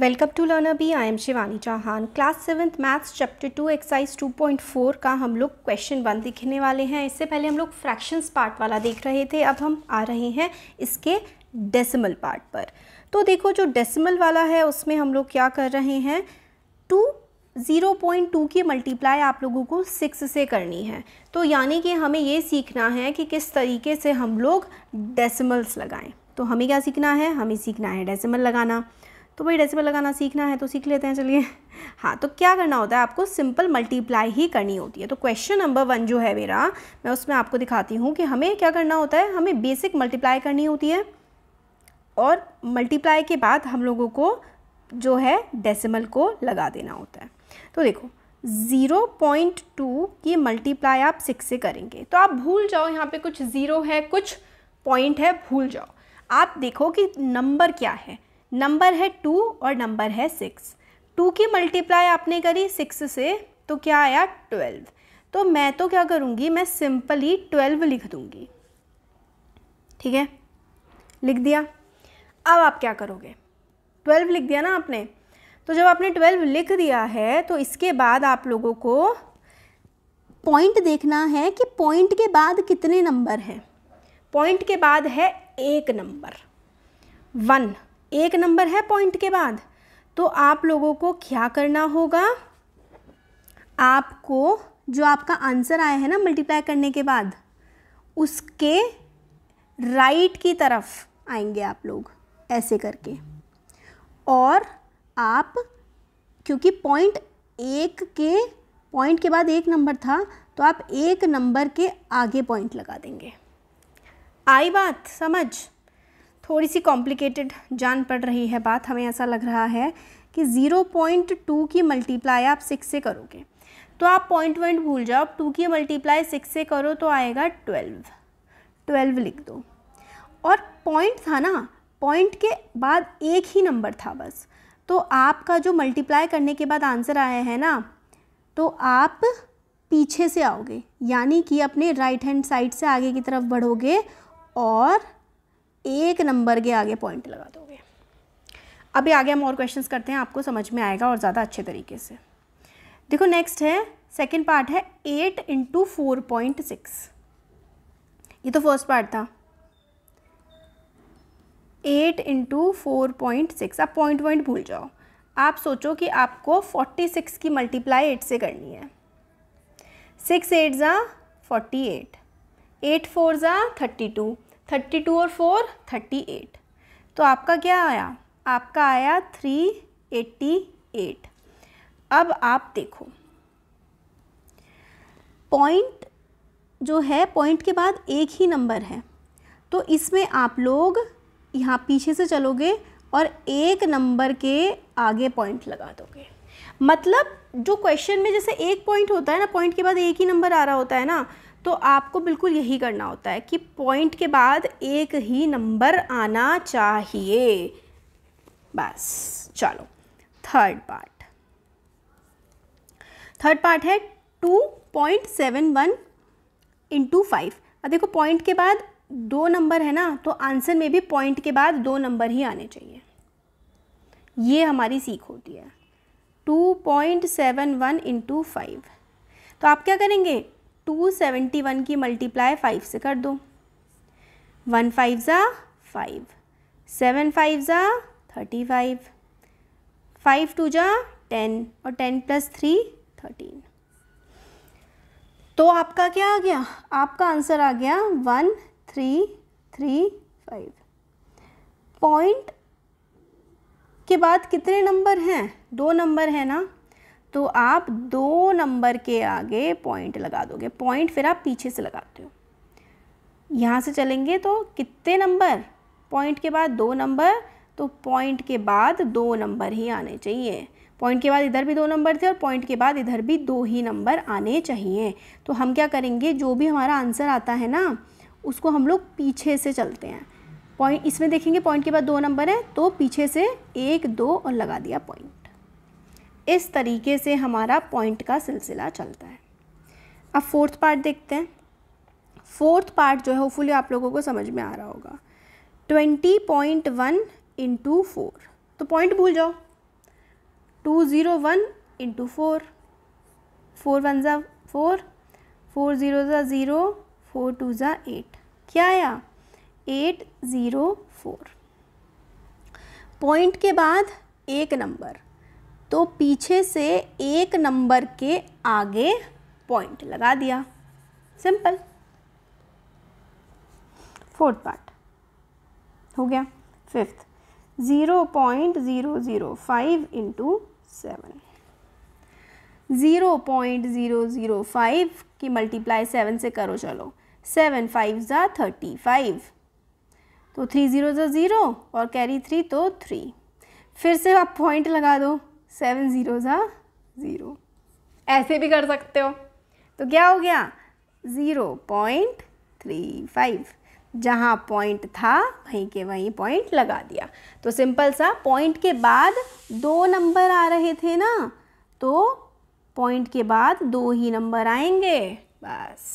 welcome to learner B I am Shivani Chauhan class seventh maths chapter two exercise 2.4 का हम लोग question one दिखने वाले हैं इससे पहले हम लोग फ्रैक्शंस पार्ट वाला देख रहे थे अब हम आ रहे हैं इसके डेसिमल पार्ट पर तो देखो जो डेसिमल वाला है उसमें हम लोग क्या कर रहे हैं टू ज़ीरो पॉइंट टू की मल्टीप्लाई आप लोगों को सिक्स से करनी है तो यानी कि हमें ये सीखना है कि किस तरीके से हम लोग डेसिमल्स लगाएं तो हमें क्या सीखना है हमें सीखना है डेसिमल लगाना तो भाई डेसिमल लगाना सीखना है तो सीख लेते हैं चलिए हाँ तो क्या करना होता है आपको सिंपल मल्टीप्लाई ही करनी होती है तो क्वेश्चन नंबर वन जो है मेरा मैं उसमें आपको दिखाती हूँ कि हमें क्या करना होता है हमें बेसिक मल्टीप्लाई करनी होती है और मल्टीप्लाई के बाद हम लोगों को जो है डेसिमल को लगा देना होता है तो देखो ज़ीरो पॉइंट टू की मल्टीप्लाई आप सिक्स से करेंगे तो आप भूल जाओ यहाँ पे कुछ ज़ीरो है कुछ पॉइंट है भूल जाओ आप देखो कि नंबर क्या है नंबर है टू और नंबर है सिक्स टू की मल्टीप्लाई आपने करी सिक्स से तो क्या आया ट्वेल्व तो मैं तो क्या करूँगी मैं सिंपली ट्वेल्व लिख दूँगी ठीक है लिख दिया अब आप क्या करोगे ट्वेल्व लिख दिया ना आपने तो जब आपने ट्वेल्व लिख दिया है तो इसके बाद आप लोगों को पॉइंट देखना है कि पॉइंट के बाद कितने नंबर हैं पॉइंट के बाद है एक नंबर वन एक नंबर है पॉइंट के बाद तो आप लोगों को क्या करना होगा आपको जो आपका आंसर आया है ना मल्टीप्लाई करने के बाद उसके राइट की तरफ आएंगे आप लोग ऐसे करके और आप क्योंकि पॉइंट एक के पॉइंट के बाद एक नंबर था तो आप एक नंबर के आगे पॉइंट लगा देंगे आई बात समझ थोड़ी सी कॉम्प्लिकेटेड जान पड़ रही है बात हमें ऐसा लग रहा है कि ज़ीरो पॉइंट टू की मल्टीप्लाई आप सिक्स से करोगे तो आप पॉइंट वॉइंट भूल जाओ टू की मल्टीप्लाई सिक्स से करो तो आएगा ट्वेल्व ट्वेल्व लिख दो और पॉइंट था ना पॉइंट के बाद एक ही नंबर था बस तो आपका जो मल्टीप्लाई करने के बाद आंसर आया है ना तो आप पीछे से आओगे यानी कि अपने राइट हैंड साइड से आगे की तरफ बढ़ोगे और एक नंबर के आगे पॉइंट लगा दोगे अभी आगे हम और क्वेश्चंस करते हैं आपको समझ में आएगा और ज़्यादा अच्छे तरीके से देखो नेक्स्ट है सेकेंड पार्ट है eight into four point six ये तो फर्स्ट पार्ट था eight into four point six आप पॉइंट वॉइंट भूल जाओ आप सोचो कि आपको फोर्टी सिक्स की मल्टीप्लाई एट से करनी है सिक्स एट ज़ा फोर्टी एट एट फोर ज़ा थर्टी टू थर्टी टू और फोर थर्टी एट तो आपका क्या आया आपका आया थ्री एट्टी एट अब आप देखो पॉइंट जो है पॉइंट के बाद एक ही नंबर है तो इसमें आप लोग यहाँ पीछे से चलोगे और एक नंबर के आगे पॉइंट लगा दोगे मतलब जो क्वेश्चन में जैसे एक पॉइंट होता है ना पॉइंट के बाद एक ही नंबर आ रहा होता है ना तो आपको बिल्कुल यही करना होता है कि पॉइंट के बाद एक ही नंबर आना चाहिए बस चलो थर्ड पार्ट थर्ड पार्ट है two point seven one into five अब देखो पॉइंट के बाद दो नंबर है ना तो आंसर में भी पॉइंट के बाद दो नंबर ही आने चाहिए ये हमारी सीख होती है two point seven one into five तो आप क्या करेंगे टू सेवेंटी वन की मल्टीप्लाई फाइव से कर दो वन फाइव ज़ा फाइव सेवन फाइव ज़ा थर्टी फाइव फाइव टू जा टेन और टेन प्लस थ्री थर्टीन तो आपका क्या आ गया आपका आंसर आ गया one three three five point के बाद कितने नंबर हैं दो नंबर हैं ना तो आप दो नंबर के आगे पॉइंट लगा दोगे पॉइंट फिर आप पीछे से लगाते हो यहाँ से चलेंगे तो कितने नंबर पॉइंट के बाद दो नंबर तो पॉइंट के बाद दो नंबर ही आने चाहिए पॉइंट के बाद इधर भी दो नंबर थे और पॉइंट के बाद इधर भी दो ही नंबर आने चाहिए तो हम क्या करेंगे जो भी हमारा आंसर आता है ना उसको हम लोग पीछे से चलते हैं पॉइंट इसमें देखेंगे पॉइंट के बाद दो नंबर है तो पीछे से एक दो और लगा दिया पॉइंट इस तरीके से हमारा पॉइंट का सिलसिला चलता है अब फोर्थ पार्ट देखते हैं फोर्थ पार्ट जो है होपफुली आप लोगों को समझ में आ रहा होगा twenty point one into four तो पॉइंट भूल जाओ two zero one into four four one ज़ा फोर फोर ज़ीरो ज़ा ज़ीरो फोर टू ज़ा एट क्या आया एट ज़ीरो फोर पॉइंट के बाद एक नंबर तो पीछे से एक नंबर के आगे पॉइंट लगा दिया सिंपल फोर्थ पार्ट हो गया fifth zero point zero zero five into seven zero point zero zero five की मल्टीप्लाई सेवन से करो चलो सेवन फाइव ज़ा थर्टी फाइव तो थ्री ज़ीरो ज़ा ज़ीरो और कैरी थ्री तो थ्री फिर से आप पॉइंट लगा दो सेवन ज़ीरो ज़ीरो ऐसे भी कर सकते हो तो क्या हो गया ज़ीरो पॉइंट थ्री फाइव जहाँ पॉइंट था वहीं के वहीं पॉइंट लगा दिया तो सिंपल सा पॉइंट के बाद दो नंबर आ रहे थे ना तो पॉइंट के बाद दो ही नंबर आएंगे बस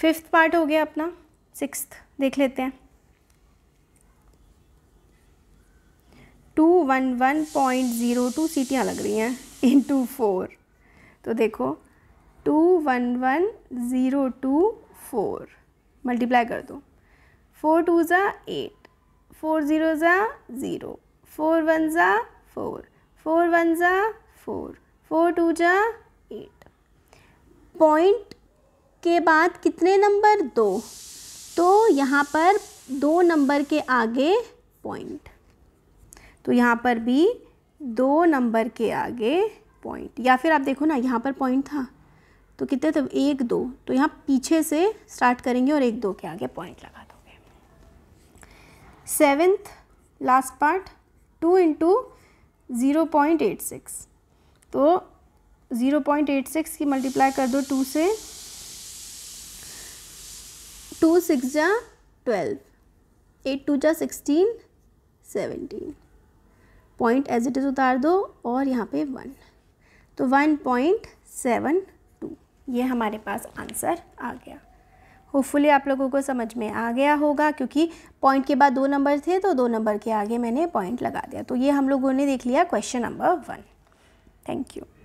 फिफ्थ पार्ट हो गया अपना सिक्स्थ देख लेते हैं two one one point zero two सीटियाँ लग रही हैं इन टू फोर तो देखो two one one zero two four multiply कर दो फोर टू ज़ा एट फोर ज़ीरो ज़ा ज़ीरो फोर वन ज़ा फोर फोर वन ज़ा फोर फोर टू ज़ा एट पॉइंट के बाद कितने नंबर दो तो यहाँ पर दो नंबर के आगे पॉइंट तो यहाँ पर भी दो नंबर के आगे पॉइंट या फिर आप देखो ना यहाँ पर पॉइंट था तो कितने थे एक दो तो यहाँ पीछे से स्टार्ट करेंगे और एक दो के आगे पॉइंट लगा दोगे seventh last part two into zero point eight six तो ज़ीरो पॉइंट एट सिक्स की मल्टीप्लाई कर दो टू से टू सिक्स जा ट्वेल्व एट टू जा sixteen seventeen point as it is उतार दो और यहाँ पे वन तो वन पॉइंट सेवन टू ये हमारे पास आंसर आ गया होपफुली आप लोगों को समझ में आ गया होगा क्योंकि पॉइंट के बाद दो नंबर थे तो दो नंबर के आगे मैंने पॉइंट लगा दिया तो ये हम लोगों ने देख लिया question number one thank you